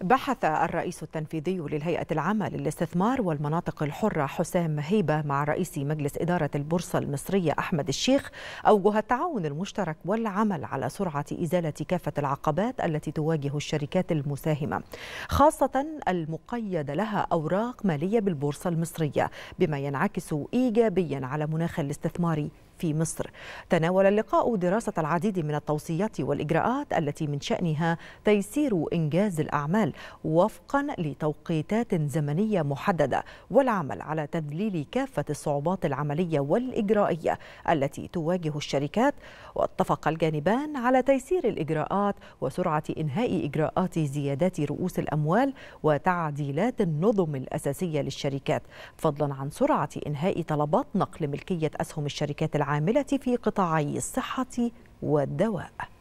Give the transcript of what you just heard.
بحث الرئيس التنفيذي للهيئة العامة للاستثمار والمناطق الحرة حسام هيبة مع رئيس مجلس إدارة البورصة المصرية أحمد الشيخ أوجه التعاون المشترك والعمل على سرعة إزالة كافة العقبات التي تواجه الشركات المساهمة خاصة المقيد لها أوراق مالية بالبورصة المصرية بما ينعكس إيجابيا على مناخ الاستثمار في مصر تناول اللقاء دراسة العديد من التوصيات والإجراءات التي من شأنها تيسير إنجاز الأعمال الأعمال وفقا لتوقيتات زمنية محددة والعمل على تذليل كافة الصعوبات العملية والإجرائية التي تواجه الشركات واتفق الجانبان على تيسير الإجراءات وسرعة إنهاء إجراءات زيادات رؤوس الأموال وتعديلات النظم الأساسية للشركات فضلا عن سرعة إنهاء طلبات نقل ملكية أسهم الشركات العاملة في قطاعي الصحة والدواء